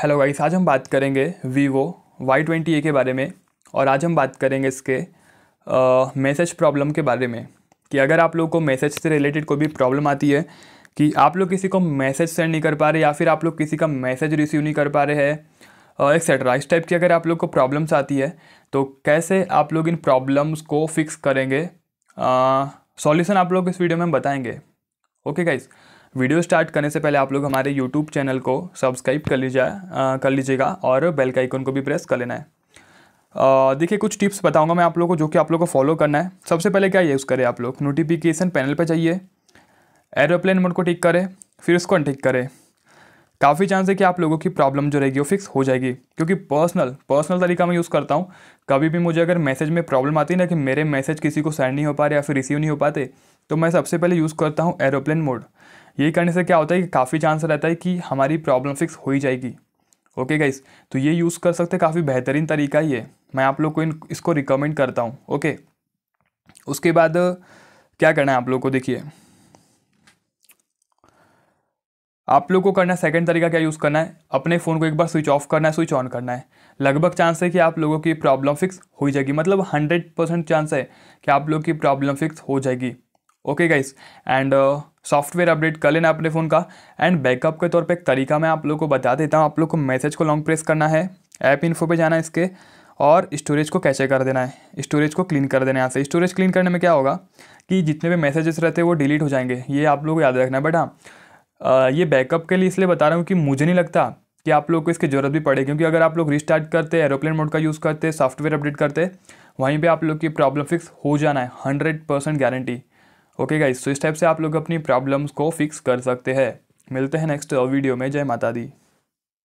hello guys आज हम बात करेंगे वीवो वाई ट्वेंटी ए के बारे में और आज हम बात करेंगे इसके मैसेज प्रॉब्लम के बारे में कि अगर आप लोग को मैसेज से रिलेटेड कोई भी प्रॉब्लम आती है कि आप लोग किसी को मैसेज सेंड नहीं कर पा रहे या फिर आप लोग किसी का मैसेज रिसीव नहीं कर पा रहे हैं एक्सेट्रा इस टाइप की अगर आप लोग को प्रॉब्लम्स आती है तो कैसे आप लोग इन प्रॉब्लम्स को फिक्स करेंगे सॉल्यूशन आप लोग इस वीडियो में बताएंगे ओके गाइज़ वीडियो स्टार्ट करने से पहले आप लोग हमारे यूट्यूब चैनल को सब्सक्राइब कर लीजिए कर लीजिएगा और बेल का आइकन को भी प्रेस कर लेना है देखिए कुछ टिप्स बताऊंगा मैं आप लोगों को जो कि आप लोगों को फॉलो करना है सबसे पहले क्या यूज़ करें आप लोग नोटिफिकेशन पैनल पर जाइए एरोप्लेन मोड को टिक करें फिर उसको अनटिक करें काफ़ी चांस है कि आप लोगों की प्रॉब्लम जो रहेगी वो फिक्स हो जाएगी क्योंकि पर्सनल पर्सनल तरीका मैं यूज़ करता हूँ कभी भी मुझे अगर मैसेज में प्रॉब्लम आती है ना कि मेरे मैसेज किसी को सेंड नहीं हो पा रहे या फिर रिसीव नहीं हो पाते तो मैं सबसे पहले यूज़ करता हूँ एरोप्लेन मोड यही करने से क्या होता है कि काफ़ी चांस रहता है कि हमारी प्रॉब्लम फिक्स हो ही जाएगी ओके गाइस तो ये यूज़ कर सकते काफ़ी बेहतरीन तरीका ये मैं आप लोग को इन इसको रिकमेंड करता हूँ ओके उसके बाद क्या करना है आप लोग को देखिए आप लोग को करना है सेकेंड तरीका क्या यूज़ करना है अपने फ़ोन को एक बार स्विच ऑफ करना है स्विच ऑन करना है लगभग चांस है कि आप लोगों की प्रॉब्लम फिक्स हो जाएगी मतलब हंड्रेड परसेंट चांस है कि आप लोग की प्रॉब्लम फिक्स हो जाएगी okay guys and software update कर लेना अपने फ़ोन का एंड बैकअप के तौर पे एक तरीका मैं आप लोग को बता देता हूँ आप लोग को मैसेज को लॉन्ग प्रेस करना है ऐप इन्फो पे जाना है इसके और स्टोरेज को कैचे कर देना है स्टोरेज को क्लीन कर देना है यहाँ से स्टोरेज क्लीन करने में क्या होगा कि जितने भी मैसेजेस रहते हैं वो डिलीट हो जाएंगे ये आप लोग को याद रखना है बट हाँ ये बैकअप के लिए इसलिए बता रहा हूँ कि मुझे नहीं लगता कि आप लोग को इसकी ज़रूरत भी पड़े क्योंकि अगर आप लोग रिस्टार्ट करते एरोप्लेन मोड का यूज़ करते सॉफ्टवेयर अपडेट करते वहीं पर आप लोग की प्रॉब्लम फिक्स हो जाना है hundred percent guarantee okay guys तो इस टाइप से आप लोग अपनी प्रॉब्लम्स को फिक्स कर सकते हैं मिलते हैं नेक्स्ट वीडियो में जय माता दी